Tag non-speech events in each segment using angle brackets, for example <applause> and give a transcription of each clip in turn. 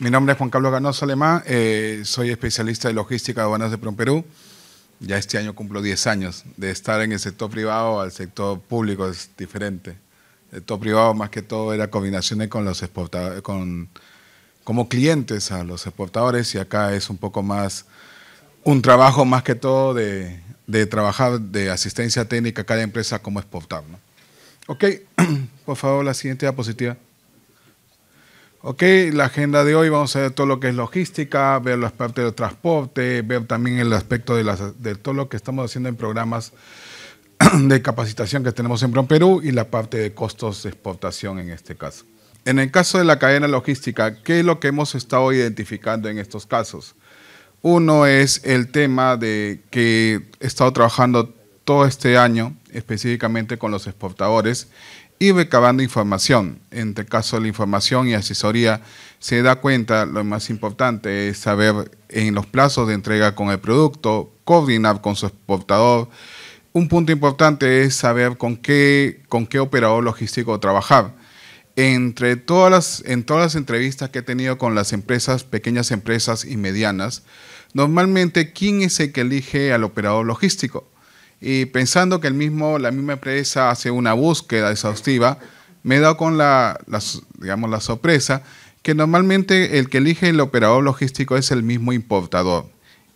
Mi nombre es Juan Carlos Ganoso Alemán, eh, soy especialista de logística de de Perú. Ya este año cumplo 10 años de estar en el sector privado al sector público, es diferente. El sector privado más que todo era combinaciones con los exportadores, con, como clientes a los exportadores y acá es un poco más, un trabajo más que todo de, de trabajar de asistencia técnica a cada empresa como exportar. Ok, <clears throat> por favor la siguiente diapositiva. Ok, la agenda de hoy vamos a ver todo lo que es logística, ver las partes de transporte, ver también el aspecto de, las, de todo lo que estamos haciendo en programas <clears throat> de capacitación que tenemos en Perú y la parte de costos de exportación en este caso. En el caso de la cadena logística, ¿qué es lo que hemos estado identificando en estos casos? Uno es el tema de que he estado trabajando todo este año específicamente con los exportadores y recabando información. en el este caso de la información y asesoría se da cuenta, lo más importante es saber en los plazos de entrega con el producto, coordinar con su exportador. Un punto importante es saber con qué, con qué operador logístico trabajar. Entre todas en todas las entrevistas que he tenido con las empresas, pequeñas empresas y medianas, normalmente, ¿quién es el que elige al operador logístico? y pensando que el mismo, la misma empresa hace una búsqueda exhaustiva, me he dado con la, digamos, la sorpresa que normalmente el que elige el operador logístico es el mismo importador.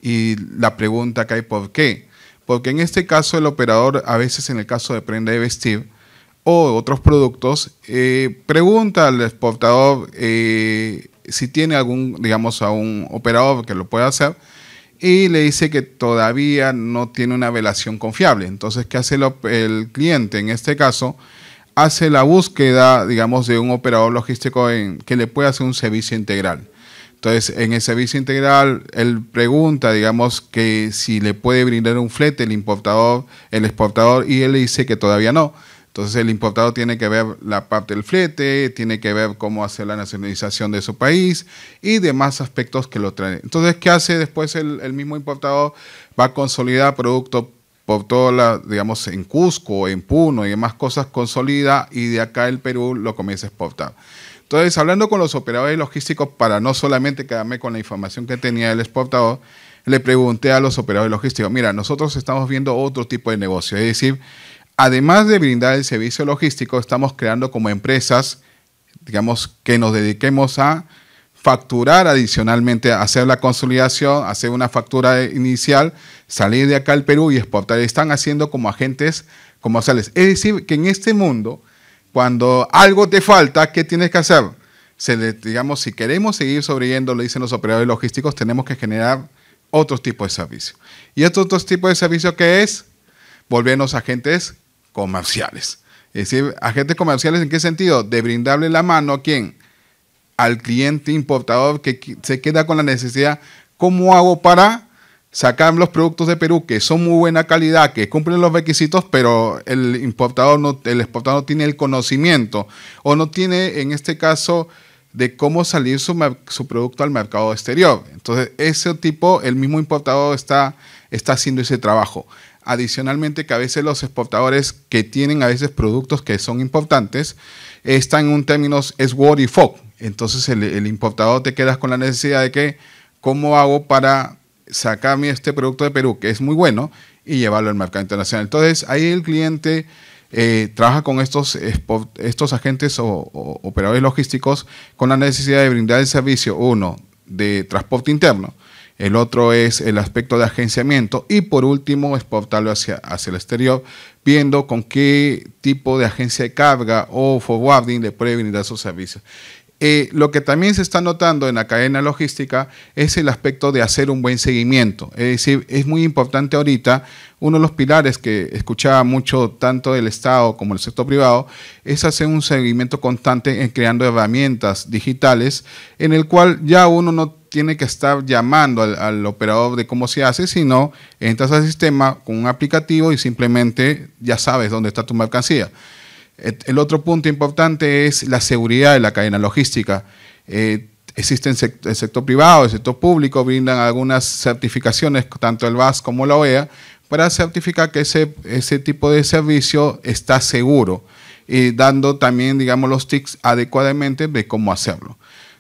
Y la pregunta que hay, ¿por qué? Porque en este caso el operador, a veces en el caso de prenda de vestir o otros productos, eh, pregunta al exportador eh, si tiene algún, digamos, a un operador que lo pueda hacer y le dice que todavía no tiene una velación confiable. Entonces, ¿qué hace el, cliente? En este caso, hace la búsqueda, digamos, de un operador logístico en, que le pueda hacer un servicio integral. Entonces, en el servicio integral, él pregunta, digamos, que si le puede brindar un flete el importador, el exportador, y él le dice que todavía no. Entonces el importador tiene que ver la parte del flete, tiene que ver cómo hacer la nacionalización de su país y demás aspectos que lo traen. Entonces, ¿qué hace después el, mismo importador? Va a consolidar producto por toda la digamos, en Cusco, en Puno y demás cosas, consolida y de acá el Perú lo comienza a exportar. Entonces, hablando con los operadores logísticos, para no solamente quedarme con la información que tenía el exportador, le pregunté a los operadores logísticos, mira, nosotros estamos viendo otro tipo de negocio, es decir, Además de brindar el servicio logístico, estamos creando como empresas, digamos, que nos dediquemos a facturar adicionalmente, hacer la consolidación, hacer una factura inicial, salir de acá al Perú y exportar. Están haciendo como agentes comerciales. Es decir, que en este mundo, cuando algo te falta, ¿qué tienes que hacer? digamos, si queremos seguir sobreviviendo, le dicen los operadores logísticos, tenemos que generar otro tipo de servicio. ¿Y otro otros tipos de servicio qué es? Volvernos agentes comerciales. Es decir, agentes comerciales en qué sentido? De brindarle la mano a quién? Al cliente importador que se queda con la necesidad, ¿cómo hago para sacar los productos de Perú que son muy buena calidad, que cumplen los requisitos, pero el importador no, el exportador no tiene el conocimiento o no tiene, en este caso, de cómo salir su, producto al mercado exterior. Entonces, ese tipo, el mismo importador está, está haciendo ese trabajo. Adicionalmente que a veces los exportadores que tienen a veces productos que son importantes están en un término, es what y Entonces el, importador te quedas con la necesidad de que cómo hago para sacarme este producto de Perú que es muy bueno y llevarlo al mercado internacional. Entonces ahí el cliente eh, trabaja con estos, estos agentes o operadores logísticos con la necesidad de brindar el servicio, uno, de transporte interno el otro es el aspecto de agenciamiento y por último exportarlo hacia, hacia el exterior, viendo con qué tipo de agencia de carga o forwarding le puede brindar sus servicios. Eh, lo que también se está notando en la cadena logística es el aspecto de hacer un buen seguimiento. Es decir, es muy importante ahorita, uno de los pilares que escuchaba mucho tanto del Estado como el sector privado, es hacer un seguimiento constante en creando herramientas digitales en el cual ya uno no tiene que estar llamando al, operador de cómo se hace, sino entras al sistema con un aplicativo y simplemente ya sabes dónde está tu mercancía. El otro punto importante es la seguridad de la cadena logística. Eh, existen el, sector privado, el sector público, brindan algunas certificaciones, tanto el VAS como la OEA, para certificar que ese, ese tipo de servicio está seguro y dando también, digamos, los ticks adecuadamente de cómo hacerlo.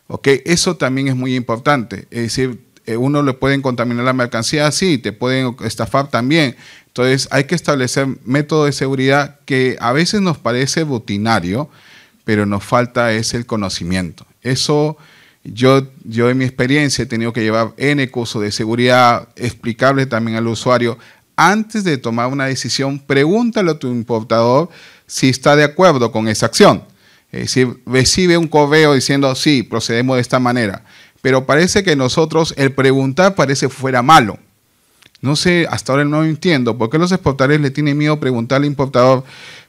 Okay, Eso también es muy importante. Es decir, eh, uno le pueden contaminar la mercancía, sí, te pueden estafar también, entonces hay que establecer métodos de seguridad que a veces nos parece botinario, pero nos falta es el conocimiento. Eso yo, yo en mi experiencia he tenido que llevar N cursos de seguridad, explicable también al usuario, antes de tomar una decisión, pregúntale a tu importador si está de acuerdo con esa acción. Es decir, recibe un correo diciendo, sí, procedemos de esta manera. Pero parece que nosotros el preguntar parece fuera malo. No sé, hasta ahora no entiendo por qué los exportadores le tienen miedo preguntar al importador,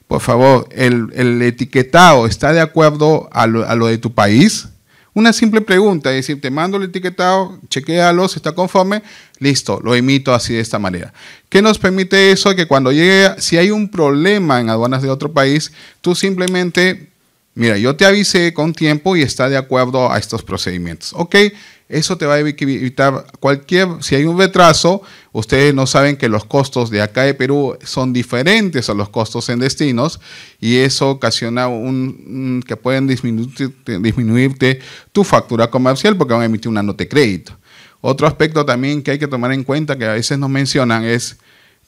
por favor, ¿el, etiquetado está de acuerdo a lo, de tu país? Una simple pregunta, es decir, te mando el etiquetado, chequéalo, si está conforme, listo, lo emito así de esta manera. ¿Qué nos permite eso? Que cuando llegue, si hay un problema en aduanas de otro país, tú simplemente, mira, yo te avisé con tiempo y está de acuerdo a estos procedimientos. Ok, eso te va a evitar cualquier, si hay un retraso, ustedes no saben que los costos de acá de Perú son diferentes a los costos en destinos y eso ocasiona un, que pueden disminuirte, tu factura comercial porque van a emitir una nota de crédito. Otro aspecto también que hay que tomar en cuenta que a veces nos mencionan es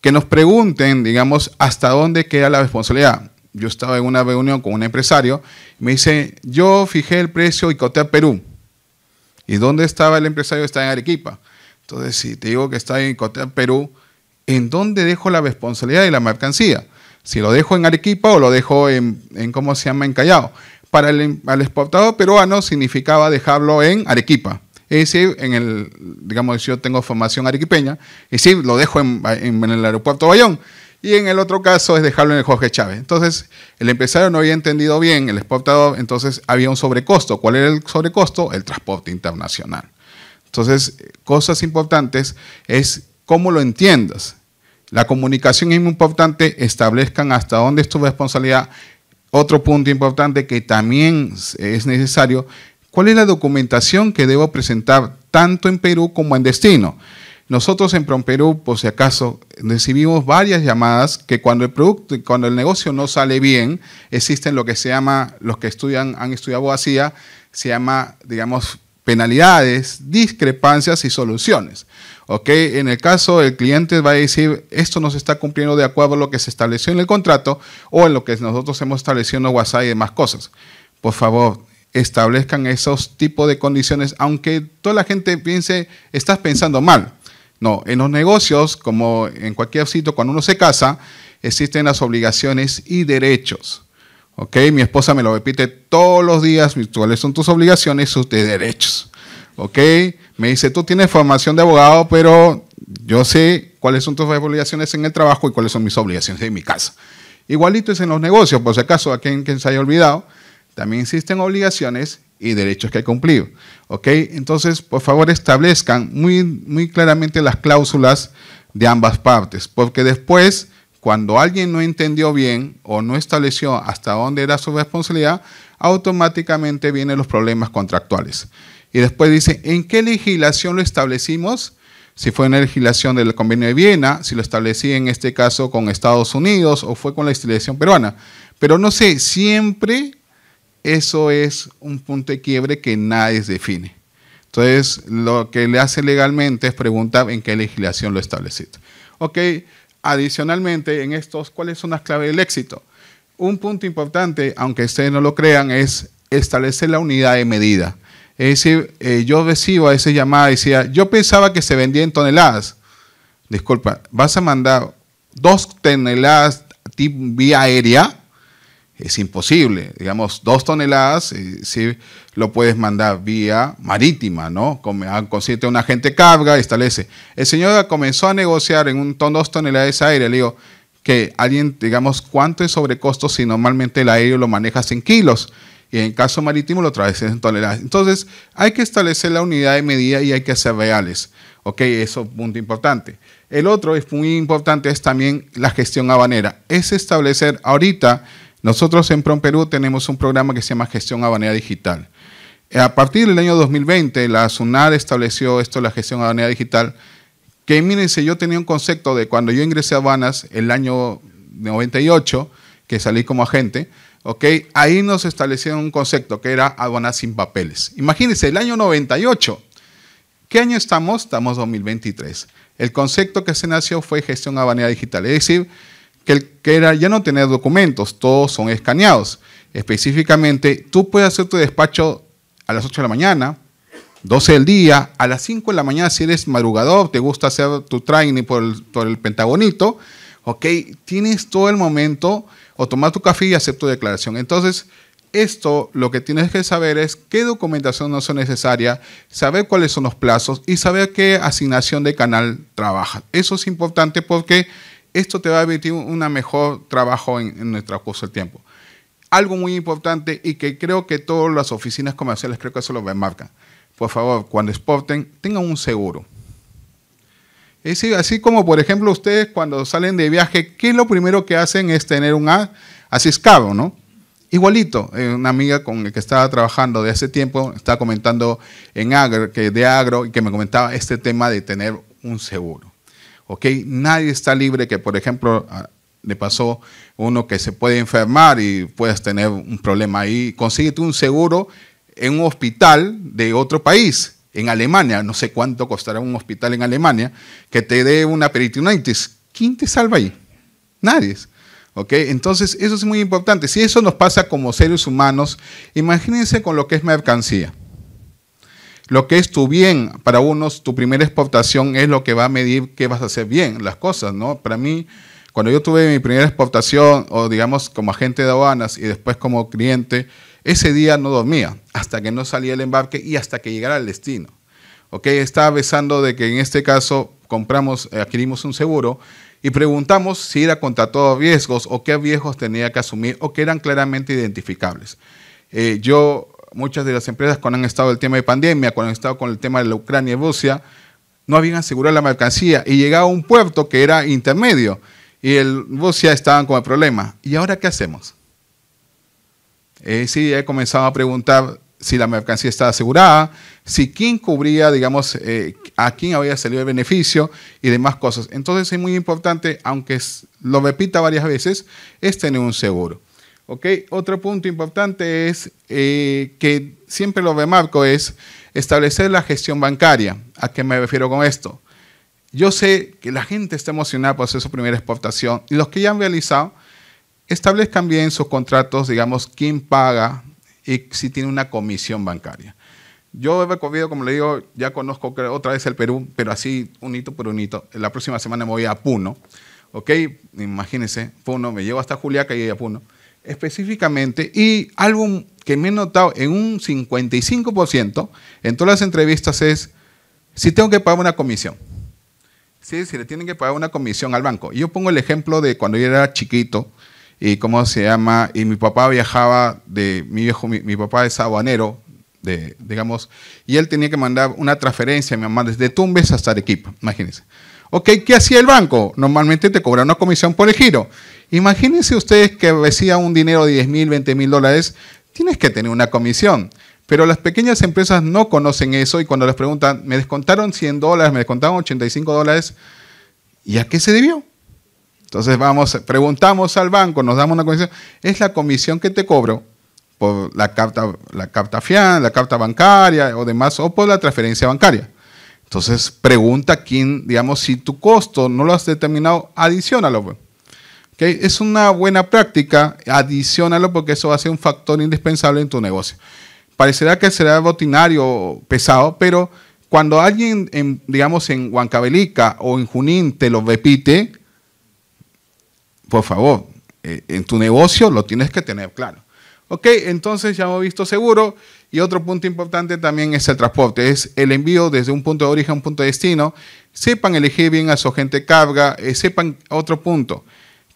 que nos pregunten, digamos, hasta dónde queda la responsabilidad. Yo estaba en una reunión con un empresario me dice, yo fijé el precio y coté a Perú ¿Y dónde estaba el empresario? Está en Arequipa. Entonces, si te digo que está en Cotel, Perú, ¿en dónde dejo la responsabilidad de la mercancía? Si lo dejo en Arequipa o lo dejo en, ¿cómo se llama?, en Callao. Para el, em, al exportador peruano significaba dejarlo en Arequipa. Es decir, en el, digamos, yo tengo formación arequipeña, es decir, lo dejo en, en el aeropuerto Bayón y en el otro caso es dejarlo en el Jorge Chávez. Entonces, el empresario no había entendido bien el exportador, entonces había un sobrecosto. ¿Cuál era el sobrecosto? El transporte internacional. Entonces, cosas importantes es cómo lo entiendas. La comunicación es muy importante, establezcan hasta dónde es tu responsabilidad. Otro punto importante que también es necesario, ¿cuál es la documentación que debo presentar tanto en Perú como en destino? Nosotros en Promperú, por si acaso, recibimos varias llamadas que cuando el producto, cuando el negocio no sale bien, existen lo que se llama, los que estudian, han estudiado vacía, se llama, digamos, penalidades, discrepancias y soluciones. En el caso, el cliente va a decir, esto no se está cumpliendo de acuerdo a lo que se estableció en el contrato o en lo que nosotros hemos establecido en WhatsApp y demás cosas. Por favor, establezcan esos tipos de condiciones, aunque toda la gente piense, estás pensando mal. No, en los negocios, como en cualquier sitio, cuando uno se casa, existen las obligaciones y derechos. ¿Ok? Mi esposa me lo repite todos los días, cuáles son tus obligaciones, sus de derechos. ¿Ok? Me dice, tú tienes formación de abogado, pero yo sé cuáles son tus obligaciones en el trabajo y cuáles son mis obligaciones en mi casa. Igualito es en los negocios, por si acaso, a quien, quien se haya olvidado, también existen obligaciones y derechos que ha cumplido. ¿Ok? Entonces, por favor, establezcan muy, muy claramente las cláusulas de ambas partes, porque después, cuando alguien no entendió bien o no estableció hasta dónde era su responsabilidad, automáticamente vienen los problemas contractuales. Y después dice, ¿en qué legislación lo establecimos? Si fue en la legislación del Convenio de Viena, si lo establecí en este caso con Estados Unidos o fue con la legislación peruana. Pero no sé, siempre eso es un punto de quiebre que nadie define. Entonces, lo que le hace legalmente es preguntar en qué legislación lo establece. Ok, adicionalmente, en estos, ¿cuáles son las claves del éxito? Un punto importante, aunque ustedes no lo crean, es establecer la unidad de medida. Es decir, eh, yo recibo a esa llamada y decía, yo pensaba que se vendía en toneladas. Disculpa, vas a mandar dos toneladas vía aérea es imposible. Digamos, dos toneladas eh, si lo puedes mandar vía marítima, ¿no? Con ah, Consiste un agente carga, establece. El señor comenzó a negociar en un ton dos toneladas de aire. Le digo, que alguien, digamos, cuánto es sobrecosto si normalmente el aéreo lo manejas en kilos. Y en caso marítimo lo traes en toneladas. Entonces, hay que establecer la unidad de medida y hay que ser reales. Ok, eso es un punto importante. El otro es muy importante, es también la gestión habanera. Es establecer ahorita nosotros en PROM Perú tenemos un programa que se llama Gestión Habanera Digital. Eh, a partir del año 2020, la SUNAR estableció esto, la gestión habanera digital, que mírense, yo tenía un concepto de cuando yo ingresé a Habanas el año 98, que salí como agente, Okay, ahí nos establecieron un concepto que era aduanas sin papeles. Imagínense, el año 98. ¿Qué año estamos? Estamos 2023. El concepto que se nació fue gestión Habanera digital. Es decir, que era ya no tener documentos, todos son escaneados. Específicamente, tú puedes hacer tu despacho a las 8 de la mañana, 12 del día, a las 5 de la mañana si eres madrugador, te gusta hacer tu training por el, por el Pentagonito, ok, tienes todo el momento o tomar tu café y hacer tu declaración. Entonces, esto lo que tienes que saber es qué documentación no es necesaria, saber cuáles son los plazos y saber qué asignación de canal trabaja. Eso es importante porque esto te va a permitir un mejor trabajo en, nuestro curso del tiempo. Algo muy importante y que creo que todas las oficinas comerciales creo que eso lo remarcan. Por favor, cuando exporten, tengan un seguro. así como por ejemplo ustedes cuando salen de viaje, ¿qué lo primero que hacen es tener un asiscado, no? Igualito, eh, una amiga con la que estaba trabajando de hace tiempo estaba comentando en que de agro y que me comentaba este tema de tener un seguro. Nadie está libre que, por ejemplo, le pasó uno que se puede enfermar y puedas tener un problema ahí. Consíguete un seguro en un hospital de otro país, en Alemania, no sé cuánto costará un hospital en Alemania, que te dé una peritonitis. ¿Quién te salva ahí? Nadie. Entonces, eso es muy importante. Si eso nos pasa como seres humanos, imagínense con lo que es mercancía. Lo que es tu bien, para unos tu primera exportación es lo que va a medir qué vas a hacer bien las cosas, ¿no? Para mí, cuando yo tuve mi primera exportación, o digamos como agente de aduanas y después como cliente, ese día no dormía hasta que no salía el embarque y hasta que llegara al destino. ¿Ok? Estaba besando de que en este caso compramos, eh, adquirimos un seguro y preguntamos si era contra todos riesgos o qué riesgos tenía que asumir o que eran claramente identificables. Eh, yo muchas de las empresas cuando han estado el tema de pandemia, cuando han estado con el tema de la Ucrania y Rusia, no habían asegurado la mercancía y llegaba a un puerto que era intermedio y el Rusia estaban con el problema. ¿Y ahora qué hacemos? Eh, sí, he comenzado a preguntar si la mercancía estaba asegurada, si quién cubría, digamos, eh, a quién había salido el beneficio y demás cosas. Entonces es muy importante, aunque lo repita varias veces, es tener un seguro. Otro punto importante es eh, que siempre lo remarco es establecer la gestión bancaria. ¿A qué me refiero con esto? Yo sé que la gente está emocionada por hacer su primera exportación y los que ya han realizado establezcan bien sus contratos, digamos, quién paga y si tiene una comisión bancaria. Yo he recorrido, como le digo, ya conozco otra vez el Perú, pero así, un hito por un hito. La próxima semana me voy a Puno, ¿ok? Imagínense, Puno, me llevo hasta Juliaca y a Puno específicamente. Y algo que me he notado en un 55% en todas las entrevistas es si tengo que pagar una comisión. Sí, si le tienen que pagar una comisión al banco. Yo pongo el ejemplo de cuando yo era chiquito y cómo se llama, y mi papá viajaba de, mi viejo, mi, papá es aduanero, de, digamos, y él tenía que mandar una transferencia a mi mamá desde Tumbes hasta Arequipa, imagínense. Ok, ¿qué hacía el banco? Normalmente te cobra una comisión por el giro. Imagínense ustedes que decía un dinero de 10 mil, 20 mil dólares, tienes que tener una comisión. Pero las pequeñas empresas no conocen eso y cuando les preguntan, me descontaron 100 dólares, me descontaron 85 dólares, ¿y a qué se debió? Entonces vamos, preguntamos al banco, nos damos una comisión, es la comisión que te cobro por la carta, la carta FIAN, la carta bancaria o demás, o por la transferencia bancaria. Entonces, pregunta quién, digamos, si tu costo no lo has determinado, adicionalo. Pues. Es una buena práctica, adicionalo porque eso va a ser un factor indispensable en tu negocio. Parecerá que será botinario pesado, pero cuando alguien, digamos, en Huancabelica o en Junín te lo repite, por favor, eh, en tu negocio lo tienes que tener claro. Ok, entonces ya hemos visto seguro. Y otro punto importante también es el transporte, es el envío desde un punto de origen a un punto de destino. Sepan elegir bien a su gente carga. Eh, sepan otro punto,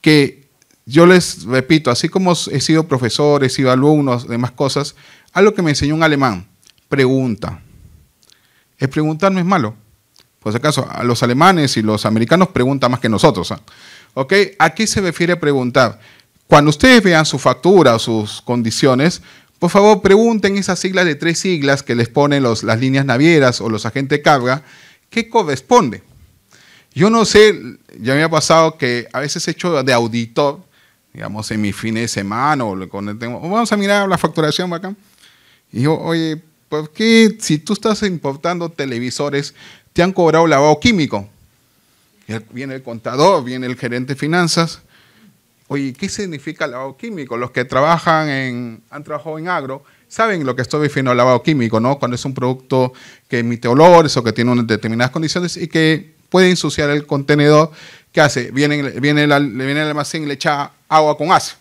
que yo les repito, así como he sido profesor, he sido alumno, demás cosas, algo que me enseñó un alemán, pregunta. es preguntar no es malo. Por si acaso, a los alemanes y los americanos preguntan más que nosotros. ¿ah? ¿Ok? ¿A qué se refiere preguntar? Cuando ustedes vean su factura, sus condiciones, por favor pregunten esas siglas de tres siglas que les ponen las líneas navieras o los agentes de carga, ¿qué corresponde? Yo no sé, ya me ha pasado que a veces he hecho de auditor, digamos en mi fin de semana, o vamos a mirar la facturación acá. Y yo, oye, ¿por qué si tú estás importando televisores, te han cobrado lavado químico? viene el contador, viene el gerente de finanzas. Oye, ¿qué significa lavado químico? Los que trabajan en, han trabajado en agro, saben lo que estoy definiendo lavado químico, ¿no? Cuando es un producto que emite olores o que tiene unas determinadas condiciones y que puede ensuciar el contenedor, ¿qué hace? Viene, viene, le viene el almacén y le echa agua con ácido.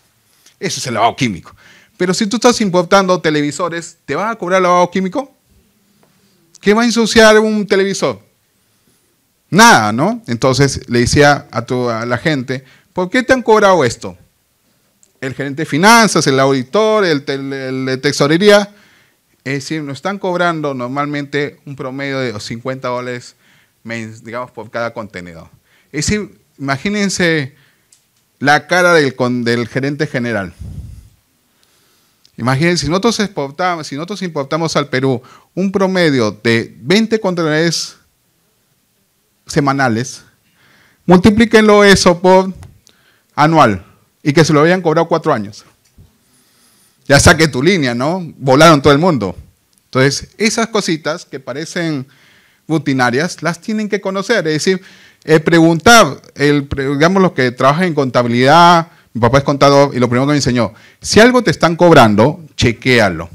Eso es el lavado químico. Pero si tú estás importando televisores, ¿te van a cobrar lavado químico? ¿Qué va a ensuciar un televisor? Nada, ¿no? Entonces le decía a, a la gente, ¿Por qué te han cobrado esto? El gerente de finanzas, el auditor, el, de tesorería. Es decir, nos están cobrando normalmente un promedio de 50 dólares, digamos, por cada contenedor. Es decir, imagínense la cara del, gerente general. Imagínense, si nosotros, exportamos, si nosotros importamos al Perú un promedio de 20 contenedores semanales, multiplíquenlo eso por anual y que se lo habían cobrado cuatro años. Ya saqué tu línea, ¿no? Volaron todo el mundo. Entonces, esas cositas que parecen rutinarias las tienen que conocer. Es decir, eh, preguntar, el, digamos, los que trabajan en contabilidad, mi papá es contador y lo primero que me enseñó, si algo te están cobrando, chequéalo.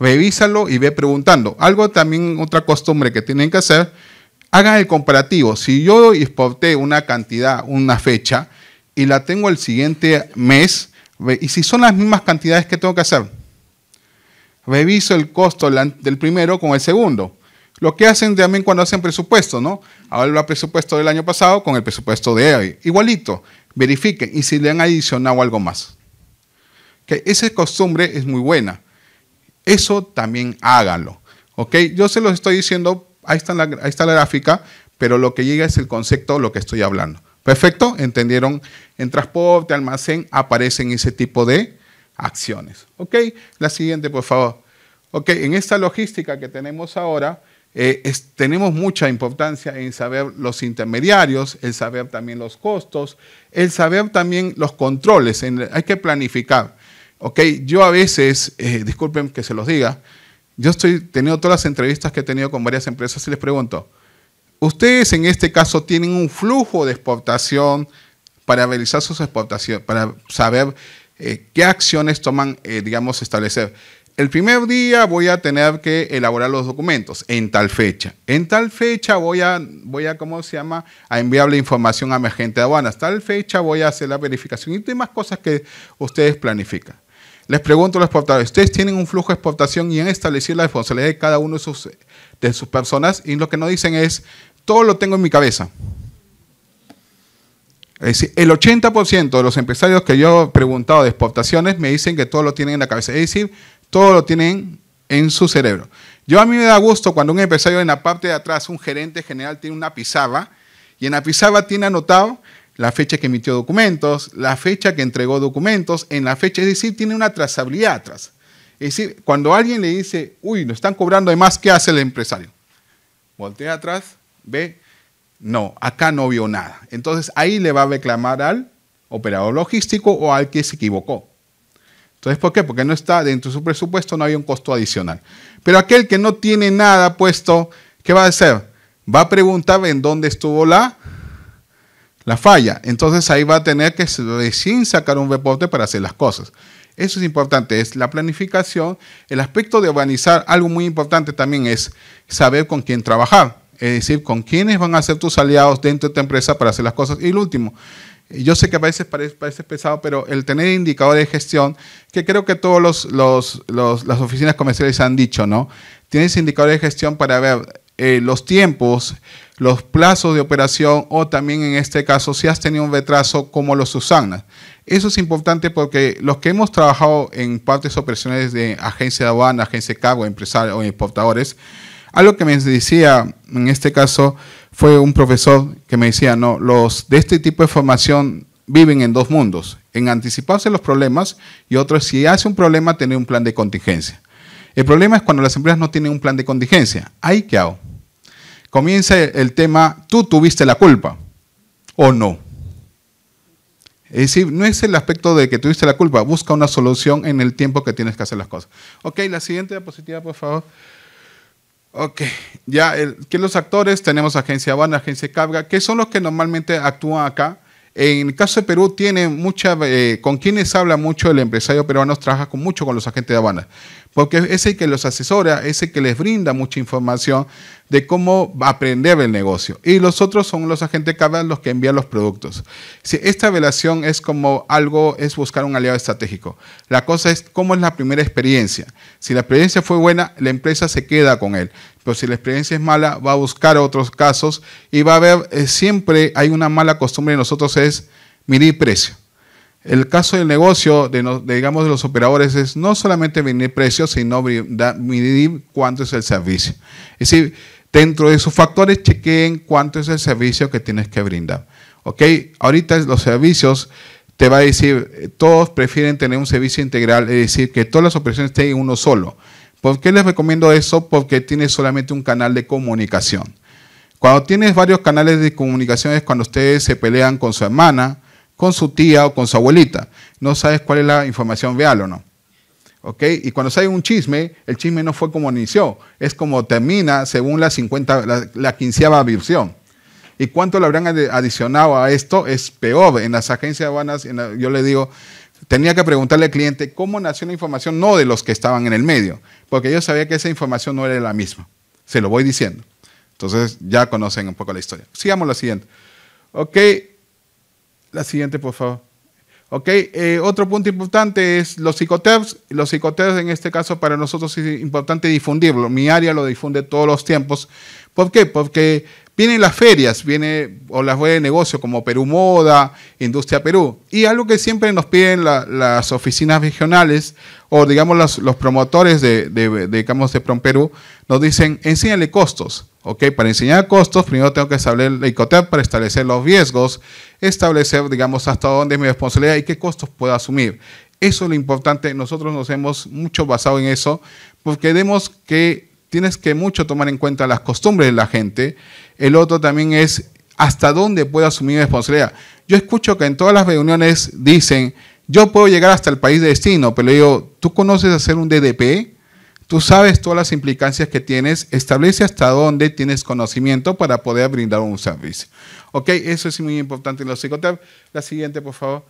Revísalo y ve preguntando. Algo también, otra costumbre que tienen que hacer hagan el comparativo. Si yo exporté una cantidad, una fecha, y la tengo el siguiente mes, y si son las mismas cantidades que tengo que hacer, reviso el costo del primero con el segundo. Lo que hacen también cuando hacen presupuesto, ¿no? Ahora el presupuesto del año pasado con el presupuesto de hoy. Igualito, verifiquen y si le han adicionado algo más. Que esa costumbre es muy buena. Eso también háganlo. ¿Ok? Yo se los estoy diciendo ahí está, la, gráfica, pero lo que llega es el concepto, lo que estoy hablando. Perfecto, entendieron. En transporte, almacén, aparecen ese tipo de acciones. Ok, la siguiente, por favor. Ok, en esta logística que tenemos ahora, eh, tenemos mucha importancia en saber los intermediarios, el saber también los costos, el saber también los controles. hay que planificar. Ok, yo a veces, eh, disculpen que se los diga, yo estoy teniendo todas las entrevistas que he tenido con varias empresas y les pregunto, ustedes en este caso tienen un flujo de exportación para realizar sus exportaciones, para saber eh, qué acciones toman, eh, digamos, establecer. El primer día voy a tener que elaborar los documentos en tal fecha. En tal fecha voy a, voy a ¿cómo se llama?, a enviar la información a mi agente de aduanas. Tal fecha voy a hacer la verificación y demás cosas que ustedes planifican. Les pregunto a los exportadores, ¿ustedes tienen un flujo de exportación y han establecido la responsabilidad de cada uno de sus, de sus personas? Y lo que nos dicen es, todo lo tengo en mi cabeza. Es decir, el 80% de los empresarios que yo he preguntado de exportaciones me dicen que todo lo tienen en la cabeza. Es decir, todo lo tienen en su cerebro. Yo a mí me da gusto cuando un empresario en la parte de atrás, un gerente general, tiene una pizarra y en la pizarra tiene anotado la fecha que emitió documentos, la fecha que entregó documentos, en la fecha, es decir, tiene una trazabilidad atrás. Es decir, cuando alguien le dice, uy, nos están cobrando además, ¿qué hace el empresario? Voltea atrás, ve, no, acá no vio nada. Entonces ahí le va a reclamar al operador logístico o al que se equivocó. Entonces, ¿por qué? Porque no está dentro de su presupuesto, no hay un costo adicional. Pero aquel que no tiene nada puesto, ¿qué va a hacer? Va a preguntar en dónde estuvo la la falla. Entonces ahí va a tener que recién sacar un reporte para hacer las cosas. Eso es importante, es la planificación. El aspecto de organizar, algo muy importante también es saber con quién trabajar, es decir, con quiénes van a ser tus aliados dentro de tu empresa para hacer las cosas. Y el último, yo sé que a veces parece, parece pesado, pero el tener indicadores de gestión, que creo que todas los, las oficinas comerciales han dicho, ¿no? Tienes indicadores de gestión para ver eh, los tiempos, los plazos de operación o también en este caso si has tenido un retraso como los usan Eso es importante porque los que hemos trabajado en partes operacionales de agencia de aduana, agencia de cargo, empresarios o importadores, algo que me decía en este caso fue un profesor que me decía, no, los de este tipo de formación viven en dos mundos, en anticiparse los problemas y otro, si hace un problema, tener un plan de contingencia. El problema es cuando las empresas no tienen un plan de contingencia. ¿Ahí qué hago? comienza el tema, tú tuviste la culpa o no. Es decir, no es el aspecto de que tuviste la culpa, busca una solución en el tiempo que tienes que hacer las cosas. Ok, la siguiente diapositiva, por favor. Ok, ya, qué que los actores? Tenemos agencia Habana, agencia Cabra, que son los que normalmente actúan acá en el caso de Perú, tiene mucha, eh, con quienes habla mucho el empresario peruano, trabaja con, mucho con los agentes de Habana. porque es el que los asesora, es el que les brinda mucha información de cómo aprender el negocio. Y los otros son los agentes que los que envían los productos. Si esta relación es como algo, es buscar un aliado estratégico. La cosa es cómo es la primera experiencia. Si la experiencia fue buena, la empresa se queda con él. Pero si la experiencia es mala, va a buscar otros casos y va a ver, eh, siempre hay una mala costumbre de nosotros es medir precio. El caso del negocio, de, digamos, de los operadores es no solamente medir precio, sino medir cuánto es el servicio. Es decir, dentro de sus factores chequeen cuánto es el servicio que tienes que brindar. ¿Ok? Ahorita los servicios te va a decir, eh, todos prefieren tener un servicio integral, es decir, que todas las operaciones estén en uno solo. ¿Por qué les recomiendo eso? Porque tiene solamente un canal de comunicación. Cuando tienes varios canales de comunicación es cuando ustedes se pelean con su hermana, con su tía o con su abuelita. No sabes cuál es la información real o no. Y cuando sale un chisme, el chisme no fue como inició, es como termina según la, 50, la, quinceava versión. ¿Y cuánto le habrán adicionado a esto? Es peor. En las agencias de yo le digo, tenía que preguntarle al cliente cómo nació la información, no de los que estaban en el medio, porque yo sabía que esa información no era la misma. Se lo voy diciendo. Entonces ya conocen un poco la historia. Sigamos la siguiente. Ok, la siguiente, por favor. Ok, eh, otro punto importante es los psicoterms. Los psicoterms, en este caso para nosotros es importante difundirlo. Mi área lo difunde todos los tiempos. ¿Por qué? Porque Vienen las ferias, viene, o las web de negocio como Perú Moda, Industria Perú. Y algo que siempre nos piden las oficinas regionales o digamos los, promotores de, de, de, digamos, de Prom Perú, nos dicen, enséñale costos. ¿ok? Para enseñar costos, primero tengo que establecer la ICOTEP para establecer los riesgos, establecer, digamos, hasta dónde es mi responsabilidad y qué costos puedo asumir. Eso es lo importante. Nosotros nos hemos mucho basado en eso porque vemos que tienes que mucho tomar en cuenta las costumbres de la gente. El otro también es hasta dónde puedo asumir responsabilidad. Yo escucho que en todas las reuniones dicen, yo puedo llegar hasta el país de destino, pero yo ¿tú conoces hacer un DDP? Tú sabes todas las implicancias que tienes, establece hasta dónde tienes conocimiento para poder brindar un servicio. ¿Ok? Eso es muy importante los La siguiente, por favor.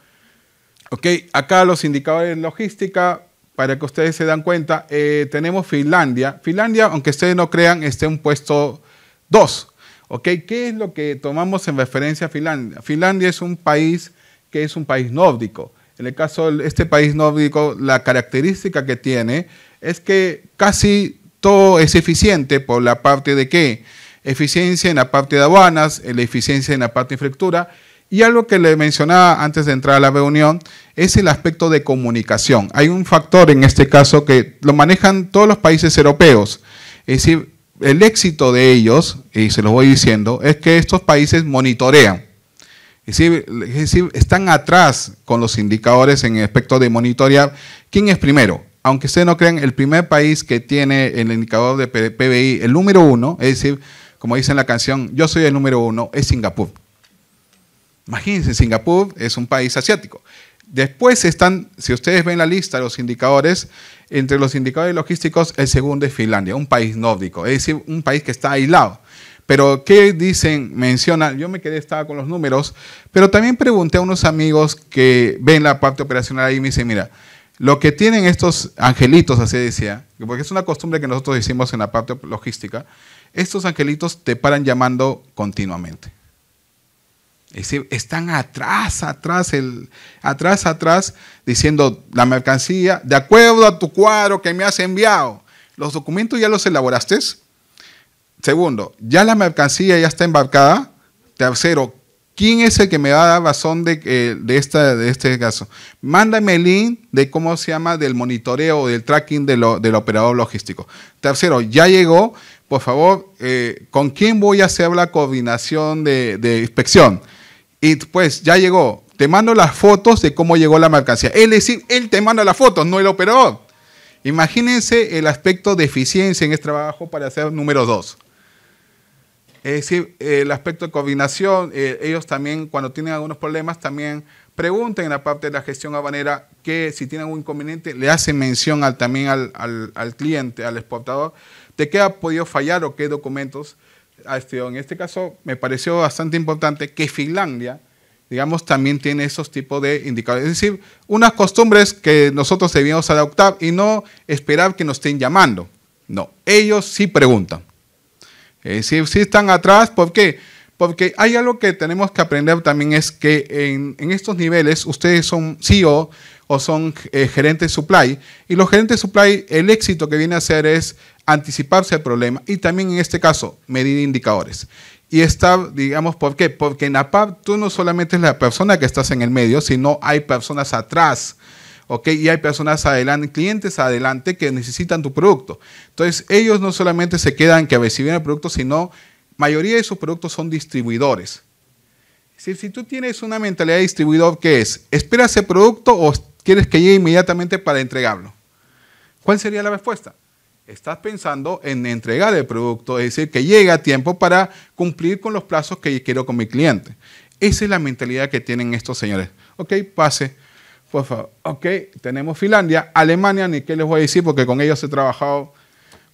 ¿Ok? Acá los indicadores de logística, para que ustedes se dan cuenta, eh, tenemos Finlandia. Finlandia, aunque ustedes no crean, está en puesto 2. ¿okay? ¿Qué es lo que tomamos en referencia a Finlandia? Finlandia es un país que es un país nórdico. En el caso de este país nórdico, la característica que tiene es que casi todo es eficiente por la parte de qué? Eficiencia en la parte de aduanas, la eficiencia en la parte de infraestructura y algo que le mencionaba antes de entrar a la reunión es el aspecto de comunicación. Hay un factor en este caso que lo manejan todos los países europeos. Es decir, el éxito de ellos, y se lo voy diciendo, es que estos países monitorean. Es decir, decir, están atrás con los indicadores en el aspecto de monitorear. ¿Quién es primero? Aunque ustedes no crean, el primer país que tiene el indicador de PBI, el número uno, es decir, como dice en la canción, yo soy el número uno, es Singapur. Imagínense, Singapur es un país asiático. Después están, si ustedes ven la lista de los indicadores, entre los indicadores logísticos, el segundo es Finlandia, un país nórdico, es decir, un país que está aislado. Pero, ¿qué dicen? Mencionan, yo me quedé, estaba con los números, pero también pregunté a unos amigos que ven la parte operacional ahí y me dicen, mira, lo que tienen estos angelitos, así decía, porque es una costumbre que nosotros hicimos en la parte logística, estos angelitos te paran llamando continuamente. Están atrás, atrás, el, atrás, atrás, diciendo la mercancía, de acuerdo a tu cuadro que me has enviado. Los documentos ya los elaboraste. Segundo, ya la mercancía ya está embarcada. Tercero, ¿quién es el que me va a dar razón de, eh, de, este caso? Mándame el link de cómo se llama, del monitoreo, del tracking del operador logístico. Tercero, ya llegó, por favor, eh, ¿con quién voy a hacer la coordinación de inspección? y pues ya llegó. Te mando las fotos de cómo llegó la mercancía. Es decir, él te manda las fotos, no el operador. Imagínense el aspecto de eficiencia en este trabajo para hacer número dos. Es decir, el aspecto de coordinación, eh, ellos también cuando tienen algunos problemas también pregunten en la parte de la gestión habanera que si tienen algún inconveniente le hacen mención al, también al cliente, al exportador, de qué ha podido fallar o qué documentos este, en este caso me pareció bastante importante que Finlandia, digamos, también tiene esos tipos de indicadores. Es decir, unas costumbres que nosotros debíamos adoptar y no esperar que nos estén llamando. No, ellos sí preguntan. Es decir, sí están atrás, ¿por qué? Porque hay algo que tenemos que aprender también es que en, estos niveles ustedes son CEO o son eh, gerentes supply y los gerentes supply el éxito que viene a hacer es anticiparse al problema y también en este caso medir indicadores. Y está, digamos, ¿por qué? Porque en APAP tú no solamente es la persona que estás en el medio, sino hay personas atrás, ¿ok? Y hay personas adelante, clientes adelante que necesitan tu producto. Entonces, ellos no solamente se quedan que reciben el producto, sino mayoría de sus productos son distribuidores. Es decir, si tú tienes una mentalidad de distribuidor, ¿qué es? espera ese producto o quieres que llegue inmediatamente para entregarlo? ¿Cuál sería la respuesta? estás pensando en entregar el producto, es decir, que llegue a tiempo para cumplir con los plazos que quiero con mi cliente. Esa es la mentalidad que tienen estos señores. Ok, pase, por favor. Ok, tenemos Finlandia, Alemania, ni qué les voy a decir porque con ellos he trabajado.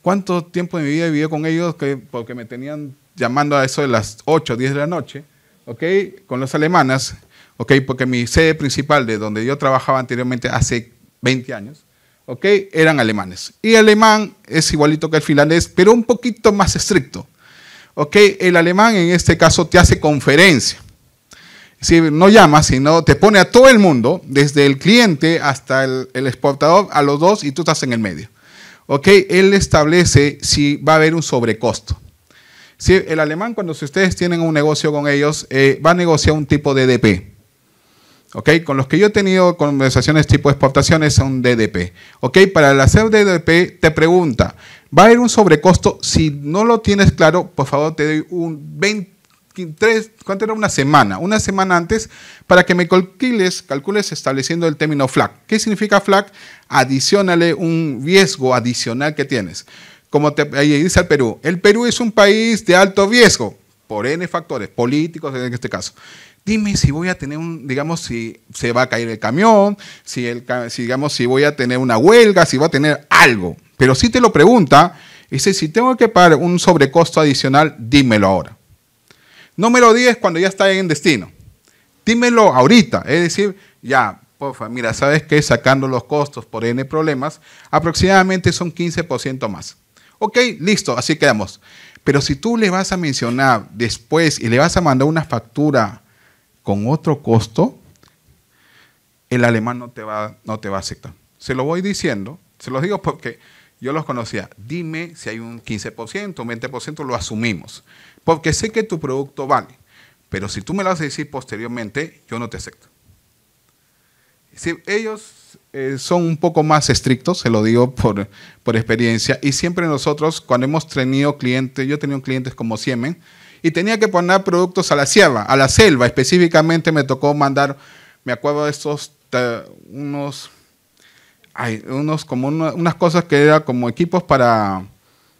¿Cuánto tiempo de mi vida he vivido con ellos? Que, porque me tenían llamando a eso de las 8 o 10 de la noche, ok, con los alemanas, ok, porque mi sede principal de donde yo trabajaba anteriormente hace 20 años, ¿ok? Eran alemanes. Y el alemán es igualito que el finlandés, pero un poquito más estricto. ¿ok? El alemán en este caso te hace conferencia. Si no llama, sino te pone a todo el mundo, desde el cliente hasta el, exportador, a los dos y tú estás en el medio. ¿Ok? Él establece si va a haber un sobrecosto. Si el alemán, cuando ustedes tienen un negocio con ellos, eh, va a negociar un tipo de DP. Con los que yo he tenido conversaciones tipo exportaciones son DDP, ¿ok? Para el hacer DDP te pregunta, ¿va a haber un sobrecosto? Si no lo tienes claro, por favor te doy un 23, ¿cuánto era? Una semana, una semana antes para que me calcules, calcules estableciendo el término FLAG. ¿Qué significa FLAG? Adicionale un riesgo adicional que tienes. Como te dice el Perú, el Perú es un país de alto riesgo por N factores, políticos en este caso dime si voy a tener un, digamos, si se va a caer el camión, si, el, digamos, si voy a tener una huelga, si va a tener algo. Pero si te lo pregunta, dice, si tengo que pagar un sobrecosto adicional, dímelo ahora. No me lo digas cuando ya está en destino. Dímelo ahorita. Es decir, ya, porfa, mira, sabes que sacando los costos por N problemas, aproximadamente son 15% más. Ok, listo, así quedamos. Pero si tú le vas a mencionar después y le vas a mandar una factura con otro costo, el alemán no te va, no te va a aceptar. Se lo voy diciendo, se los digo porque yo los conocía. Dime si hay un 15%, un 20%, lo asumimos. Porque sé que tu producto vale. Pero si tú me lo haces decir posteriormente, yo no te acepto. Si ellos eh, son un poco más estrictos, se lo digo por, por experiencia. Y siempre nosotros, cuando hemos tenido clientes, yo he tenido clientes como Siemens, y tenía que poner productos a la sierra, a la selva. Específicamente me tocó mandar, me acuerdo de estos, unos, unos como unas cosas que eran como equipos para,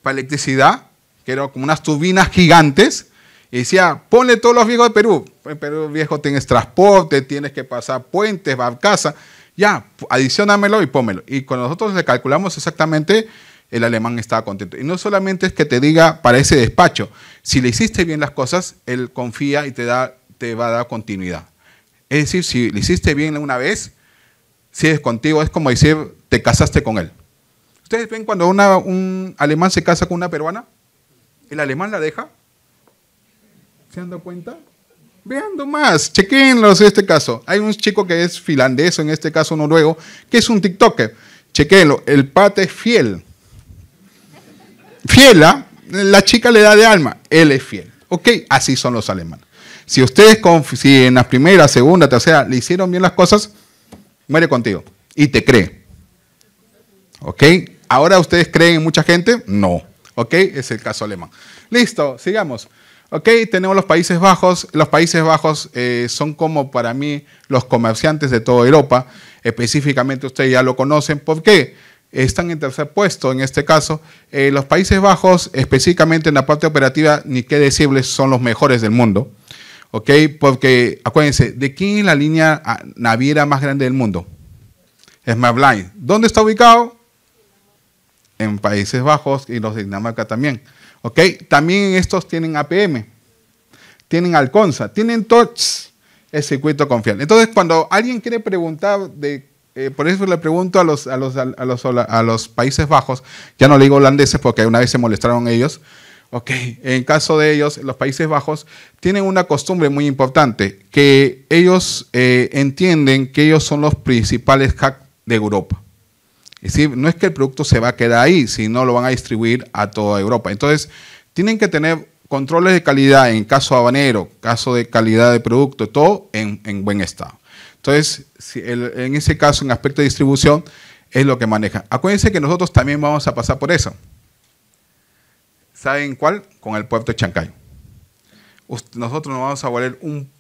para electricidad, que eran como unas turbinas gigantes. Y decía, ponle todos los viejos de Perú. En pues, Perú viejo tienes transporte, tienes que pasar puentes, barcaza. Ya, adicionamelo y pómelo. Y con nosotros le calculamos exactamente el alemán estaba contento. Y no solamente es que te diga para ese despacho, si le hiciste bien las cosas, él confía y te, da, te va a dar continuidad. Es decir, si le hiciste bien una vez, si es contigo, es como decir, te casaste con él. ¿Ustedes ven cuando un alemán se casa con una peruana? ¿El alemán la deja? ¿Se han dado cuenta? Vean más, chequenlos en este caso. Hay un chico que es finlandés, en este caso noruego, que es un TikToker. Chequenlo, el pate es fiel fiel, ¿ah? la chica le da de alma, él es fiel. Ok, así son los alemanes. Si ustedes si en las primera, segunda, tercera le hicieron bien las cosas, muere contigo y te cree. ¿Ok? ¿Ahora ustedes creen en mucha gente? No. ¿Ok? Es el caso alemán. Listo, sigamos. ¿Ok? Tenemos los Países Bajos. Los Países Bajos eh, son como para mí los comerciantes de toda Europa. Específicamente ustedes ya lo conocen. ¿Por qué? están en tercer puesto en este caso. Eh, los Países Bajos, específicamente en la parte operativa, ni qué decirles, son los mejores del mundo. ¿Ok? Porque acuérdense, ¿de quién es la línea ah, naviera más grande del mundo? Es Mavline. ¿Dónde está ubicado? En Países Bajos y los de Dinamarca también. ¿Ok? También estos tienen APM, tienen Alconza, tienen Touch, el circuito confiable. Entonces, cuando alguien quiere preguntar de eh, por eso le pregunto a los, a los, Países Bajos, ya no le digo holandeses porque una vez se molestaron ellos. en caso de ellos, los Países Bajos tienen una costumbre muy importante, que ellos eh, entienden que ellos son los principales hacks de Europa. Es decir, no es que el producto se va a quedar ahí, sino lo van a distribuir a toda Europa. Entonces, tienen que tener controles de calidad en caso habanero, caso de calidad de producto, todo en buen estado. Entonces, si en ese caso, en aspecto de distribución, es lo que maneja. Acuérdense que nosotros también vamos a pasar por eso. ¿Saben cuál? Con el puerto de Chancay. Nosotros nos vamos a volver un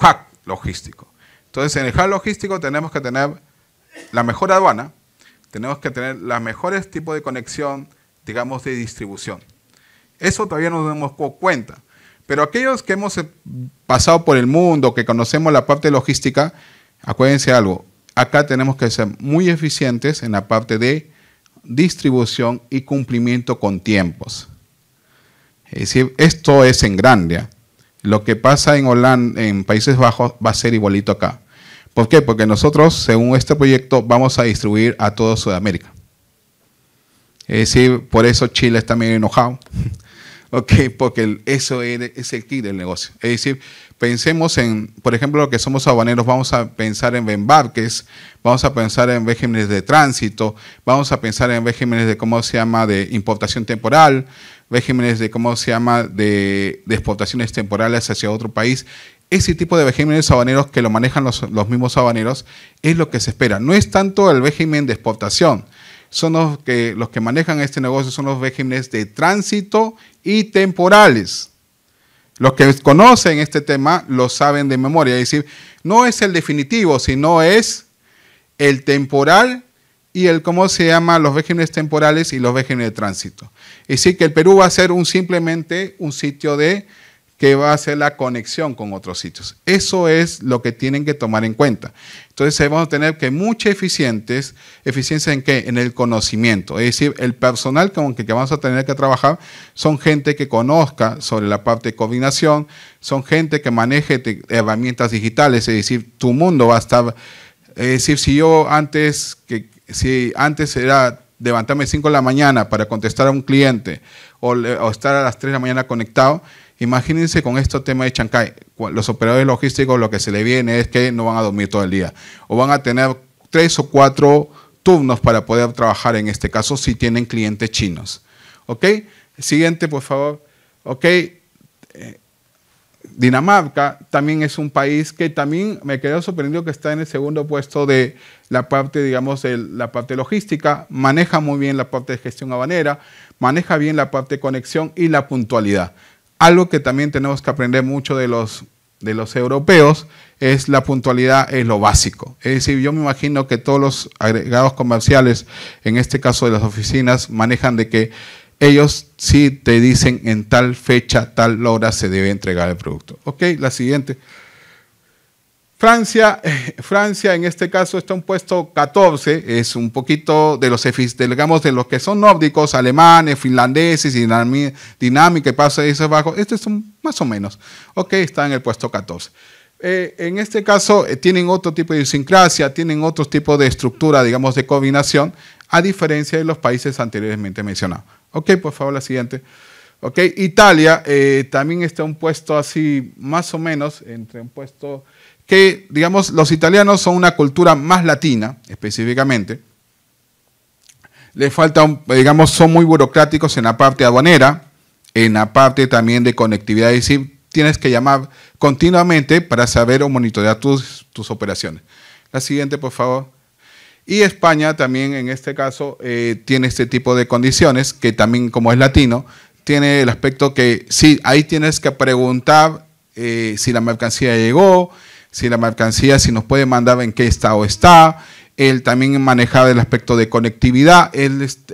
hack logístico. Entonces, en el hack logístico tenemos que tener la mejor aduana, tenemos que tener los mejores tipos de conexión, digamos, de distribución. Eso todavía no nos damos cuenta. Pero aquellos que hemos eh, pasado por el mundo, que conocemos la parte logística, acuérdense algo, acá tenemos que ser muy eficientes en la parte de distribución y cumplimiento con tiempos. Es decir, esto es en grande. ¿ah? Lo que pasa en Holanda, en Países Bajos, va a ser igualito acá. ¿Por qué? Porque nosotros, según este proyecto, vamos a distribuir a toda Sudamérica. Es decir, por eso Chile está medio enojado. <laughs> Ok, porque eso es el kit del negocio. Es decir, pensemos en, por ejemplo, lo que somos habaneros, vamos a pensar en embarques, vamos a pensar en regímenes de tránsito, vamos a pensar en regímenes de, ¿cómo se llama?, de importación temporal, regímenes de, ¿cómo se llama?, de, exportaciones temporales hacia otro país. Ese tipo de regímenes habaneros que lo manejan los, los mismos habaneros es lo que se espera. No es tanto el régimen de exportación, son los que, los que manejan este negocio, son los regímenes de tránsito y temporales. Los que conocen este tema lo saben de memoria. Es decir, no es el definitivo, sino es el temporal y el cómo se llama los regímenes temporales y los regímenes de tránsito. Es decir, que el Perú va a ser un, simplemente un sitio de que va a ser la conexión con otros sitios. Eso es lo que tienen que tomar en cuenta. Entonces vamos a tener que mucha eficientes, eficiencia en qué? En el conocimiento. Es decir, el personal con el que vamos a tener que trabajar son gente que conozca sobre la parte de coordinación, son gente que maneje herramientas digitales, es decir, tu mundo va a estar, es decir, si yo antes, que, si antes era levantarme 5 de la mañana para contestar a un cliente o, o estar a las 3 de la mañana conectado, Imagínense con este tema de Chancay, los operadores logísticos lo que se le viene es que no van a dormir todo el día o van a tener tres o cuatro turnos para poder trabajar en este caso si tienen clientes chinos. ¿Ok? Siguiente, por favor. ¿Ok? Eh, Dinamarca también es un país que también me quedó sorprendido que está en el segundo puesto de la parte, digamos, de la parte logística, maneja muy bien la parte de gestión habanera, maneja bien la parte de conexión y la puntualidad. Algo que también tenemos que aprender mucho de los, de los europeos es la puntualidad, es lo básico. Es decir, yo me imagino que todos los agregados comerciales, en este caso de las oficinas, manejan de que ellos sí te dicen en tal fecha, tal hora se debe entregar el producto. Ok, la siguiente. Francia, eh, Francia en este caso está en puesto 14, es un poquito de los, de los que son nórdicos, alemanes, finlandeses, dinámica y esos bajos, estos son más o menos, ok, está en el puesto 14. Eh, en este caso eh, tienen otro tipo de idiosincrasia, tienen otro tipo de estructura, digamos, de combinación, a diferencia de los países anteriormente mencionados. Ok, por favor, la siguiente. Ok, Italia también está en un puesto así, más o menos, entre un puesto que, digamos, los italianos son una cultura más latina, específicamente. le falta, digamos, son muy burocráticos en la parte aduanera, en la parte también de conectividad. y si tienes que llamar continuamente para saber o monitorear tus, tus operaciones. La siguiente, por favor. Y España también, en este caso, eh, tiene este tipo de condiciones, que también, como es latino, tiene el aspecto que sí, ahí tienes que preguntar eh, si la mercancía llegó, si la mercancía, si nos puede mandar en qué estado está. Él también manejaba el aspecto de conectividad.